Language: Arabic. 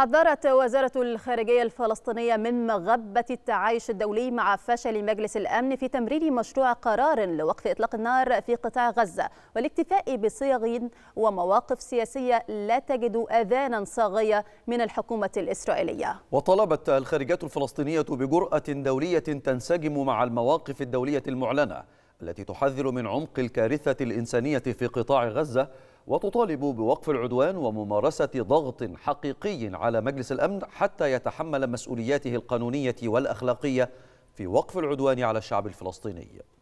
حذرت وزارة الخارجية الفلسطينية من مغبة التعايش الدولي مع فشل مجلس الأمن في تمرير مشروع قرار لوقف إطلاق النار في قطاع غزة والاكتفاء بصيغ ومواقف سياسية لا تجد أذانا صاغية من الحكومة الإسرائيلية وطلبت الخارجية الفلسطينية بجرأة دولية تنسجم مع المواقف الدولية المعلنة التي تحذر من عمق الكارثة الإنسانية في قطاع غزة وتطالب بوقف العدوان وممارسة ضغط حقيقي على مجلس الأمن حتى يتحمل مسؤولياته القانونية والأخلاقية في وقف العدوان على الشعب الفلسطيني